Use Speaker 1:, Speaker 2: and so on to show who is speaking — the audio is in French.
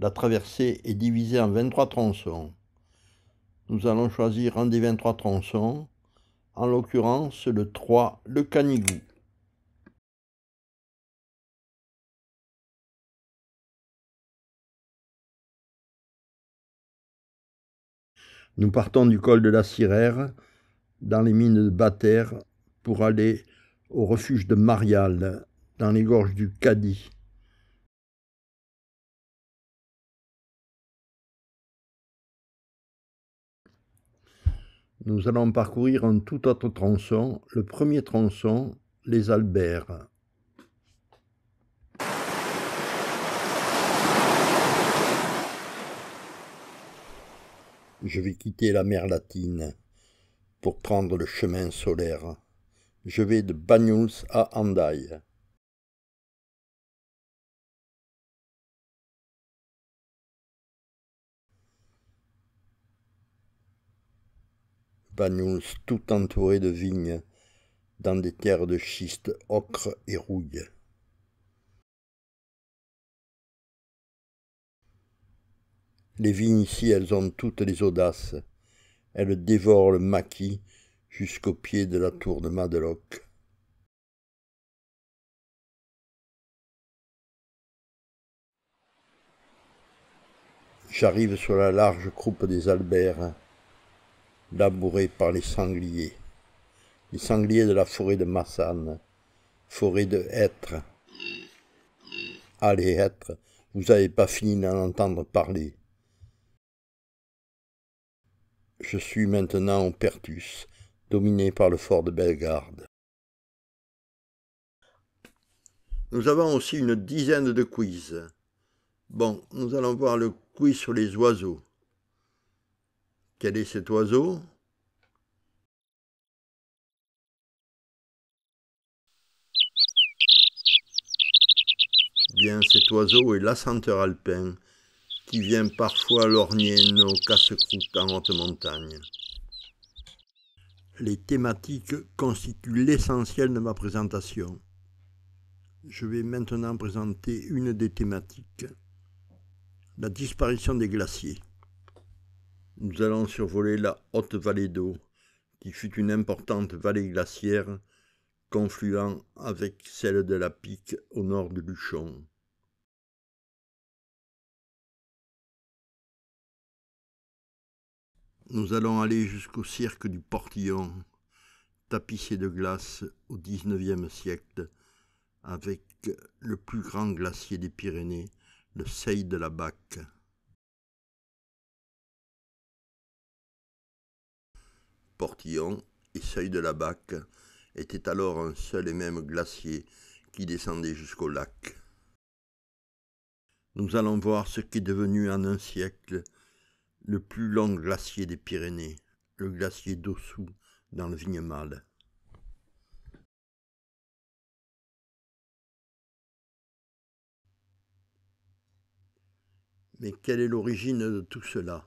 Speaker 1: La traversée est divisée en 23 tronçons. Nous allons choisir un des 23 tronçons, en l'occurrence le 3, le Canigou. Nous partons du col de la Sirère, dans les mines de Batère, pour aller au refuge de Marial, dans les gorges du Cadi. Nous allons parcourir un tout autre tronçon, le premier tronçon, les
Speaker 2: Alberts. Je vais quitter la mer
Speaker 1: latine pour prendre le chemin solaire. Je vais de Banyuls à Andailles.
Speaker 2: tout entouré de vignes, dans des terres de schiste, ocre et rouille. Les vignes ici, elles ont toutes les audaces. Elles
Speaker 1: dévorent le maquis jusqu'au pied de la tour de Madeloc. J'arrive sur la large croupe des Alberts
Speaker 2: labouré par les sangliers, les sangliers de la forêt de Massane, forêt de hêtres. Allez, Hêtre, vous n'avez pas fini d'en entendre parler. Je suis maintenant au Pertus, dominé par le fort de Bellegarde. Nous avons aussi une dizaine de quiz. Bon, nous allons voir le quiz sur les oiseaux. Quel est cet oiseau Bien, cet oiseau est l'ascenteur alpin qui vient parfois lorgner nos casse-croûtes en haute montagne. Les thématiques constituent l'essentiel de ma présentation. Je vais maintenant présenter une des thématiques, la disparition des glaciers nous allons survoler la haute vallée d'eau, qui fut une importante vallée glaciaire, confluant
Speaker 1: avec celle de la Pique au nord de Luchon. Nous allons aller
Speaker 2: jusqu'au cirque du Portillon, tapissé de glace au XIXe siècle,
Speaker 1: avec le plus grand glacier des Pyrénées, le Seil de la Baque. Portillon et Seuil de la Bac étaient alors un seul et même
Speaker 2: glacier qui descendait jusqu'au lac. Nous allons voir ce qui est devenu en un siècle le plus long glacier des Pyrénées,
Speaker 1: le glacier d'Ossou dans le Vignemale. Mais quelle est l'origine de tout cela